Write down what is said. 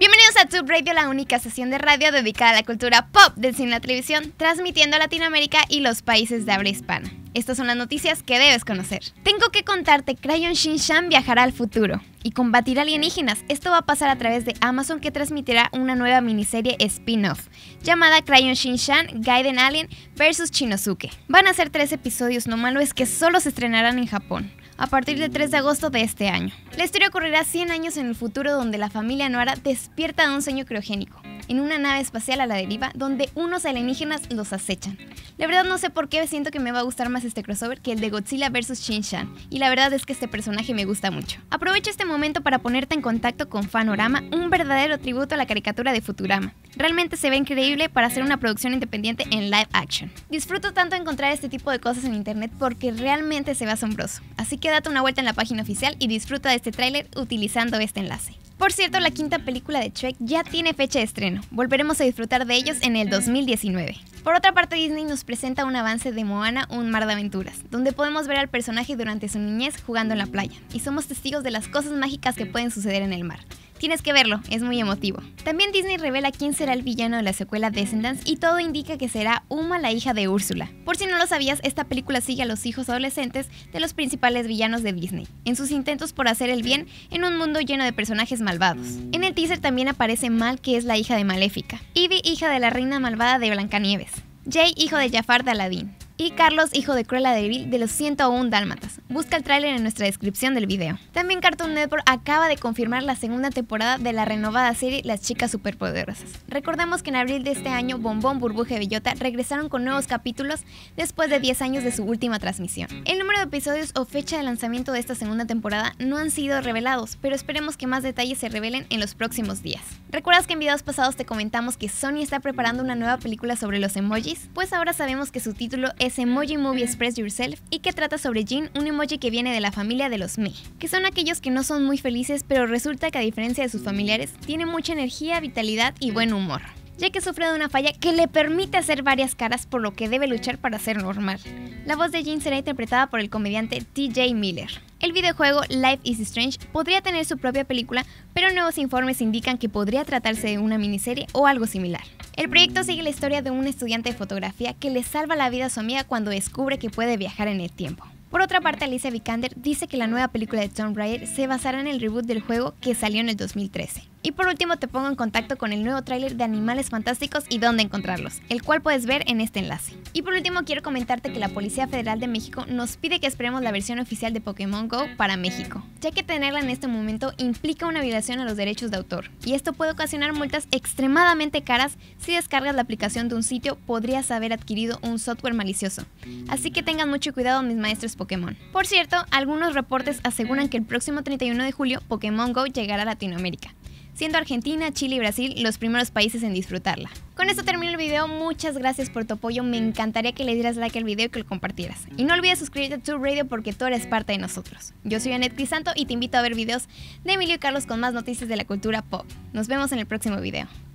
Bienvenidos a Tube Radio, la única sesión de radio dedicada a la cultura pop del cine y la televisión, transmitiendo a Latinoamérica y los países de habla hispana. Estas son las noticias que debes conocer. Tengo que contarte, Crayon shin viajará al futuro y combatir alienígenas. Esto va a pasar a través de Amazon que transmitirá una nueva miniserie spin-off llamada Crayon Shin-chan Alien vs. Chinosuke. Van a ser tres episodios, no malo es que solo se estrenarán en Japón a partir del 3 de agosto de este año. La historia ocurrirá 100 años en el futuro donde la familia Noara despierta de un sueño criogénico en una nave espacial a la deriva donde unos alienígenas los acechan. La verdad no sé por qué siento que me va a gustar más este crossover que el de Godzilla vs. Shin Chan, y la verdad es que este personaje me gusta mucho. Aprovecho este momento para ponerte en contacto con Fanorama, un verdadero tributo a la caricatura de Futurama. Realmente se ve increíble para hacer una producción independiente en live action. Disfruto tanto encontrar este tipo de cosas en internet porque realmente se ve asombroso, así que date una vuelta en la página oficial y disfruta de este tráiler utilizando este enlace. Por cierto, la quinta película de Trek ya tiene fecha de estreno. Volveremos a disfrutar de ellos en el 2019. Por otra parte, Disney nos presenta un avance de Moana, un mar de aventuras, donde podemos ver al personaje durante su niñez jugando en la playa, y somos testigos de las cosas mágicas que pueden suceder en el mar. Tienes que verlo, es muy emotivo. También Disney revela quién será el villano de la secuela Descendants y todo indica que será Uma, la hija de Úrsula. Por si no lo sabías, esta película sigue a los hijos adolescentes de los principales villanos de Disney, en sus intentos por hacer el bien en un mundo lleno de personajes malvados. En el teaser también aparece Mal, que es la hija de Maléfica, Ivy, hija de la reina malvada de Blancanieves, Jay, hijo de Jafar de Aladdin, y Carlos, hijo de Cruella de Vil de los 101 Dálmatas. Busca el tráiler en nuestra descripción del video. También Cartoon Network acaba de confirmar la segunda temporada de la renovada serie Las Chicas Superpoderosas. Recordemos que en abril de este año Bombón, Burbuja y Bellota regresaron con nuevos capítulos después de 10 años de su última transmisión. El número de episodios o fecha de lanzamiento de esta segunda temporada no han sido revelados, pero esperemos que más detalles se revelen en los próximos días. ¿Recuerdas que en videos pasados te comentamos que Sony está preparando una nueva película sobre los emojis? Pues ahora sabemos que su título es Emoji Movie Express Yourself y que trata sobre Jin, un emoji que viene de la familia de los Me, que son aquellos que no son muy felices, pero resulta que a diferencia de sus familiares, tiene mucha energía, vitalidad y buen humor ya que sufre de una falla que le permite hacer varias caras por lo que debe luchar para ser normal. La voz de Jin será interpretada por el comediante TJ Miller. El videojuego Life is Strange podría tener su propia película, pero nuevos informes indican que podría tratarse de una miniserie o algo similar. El proyecto sigue la historia de un estudiante de fotografía que le salva la vida a su amiga cuando descubre que puede viajar en el tiempo. Por otra parte, Alicia Vikander dice que la nueva película de Tomb Raider se basará en el reboot del juego que salió en el 2013. Y por último te pongo en contacto con el nuevo tráiler de Animales Fantásticos y dónde encontrarlos, el cual puedes ver en este enlace. Y por último quiero comentarte que la Policía Federal de México nos pide que esperemos la versión oficial de Pokémon Go para México, ya que tenerla en este momento implica una violación a los derechos de autor, y esto puede ocasionar multas extremadamente caras si descargas la aplicación de un sitio podrías haber adquirido un software malicioso. Así que tengan mucho cuidado mis maestros Pokémon. Por cierto, algunos reportes aseguran que el próximo 31 de julio Pokémon Go llegará a Latinoamérica siendo Argentina, Chile y Brasil los primeros países en disfrutarla. Con esto termino el video, muchas gracias por tu apoyo, me encantaría que le dieras like al video y que lo compartieras. Y no olvides suscribirte a tu radio porque tú eres parte de nosotros. Yo soy Anet Crisanto y te invito a ver videos de Emilio y Carlos con más noticias de la cultura pop. Nos vemos en el próximo video.